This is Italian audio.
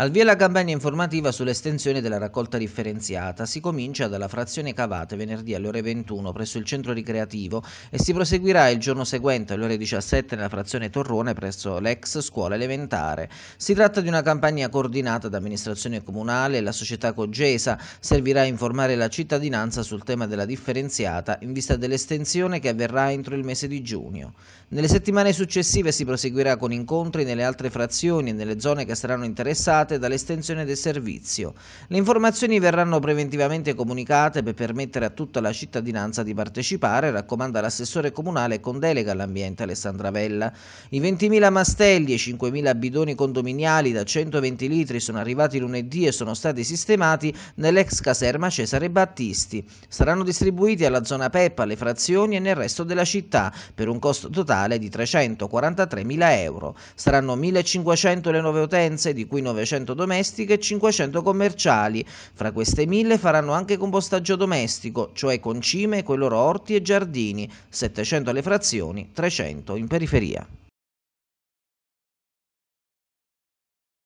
Al via la campagna informativa sull'estensione della raccolta differenziata. Si comincia dalla frazione Cavate venerdì alle ore 21 presso il centro ricreativo e si proseguirà il giorno seguente alle ore 17 nella frazione Torrone presso l'ex scuola elementare. Si tratta di una campagna coordinata da amministrazione comunale e la società Cogesa. Servirà a informare la cittadinanza sul tema della differenziata in vista dell'estensione che avverrà entro il mese di giugno. Nelle settimane successive si proseguirà con incontri nelle altre frazioni e nelle zone che saranno interessate generate dall'estensione del servizio. Le informazioni verranno preventivamente comunicate per permettere a tutta la cittadinanza di partecipare, raccomanda l'assessore comunale con delega all'ambiente Alessandra Vella. I 20.000 mastelli e 5.000 bidoni condominiali da 120 litri sono arrivati lunedì e sono stati sistemati nell'ex caserma Cesare Battisti. Saranno distribuiti alla zona Peppa, alle frazioni e nel resto della città per un costo totale di 343.000 euro. Saranno 1.500 le nuove utenze, di cui 900 500 domestiche e 500 commerciali. Fra queste 1000 faranno anche compostaggio domestico, cioè concime con i loro orti e giardini, 700 alle frazioni, 300 in periferia.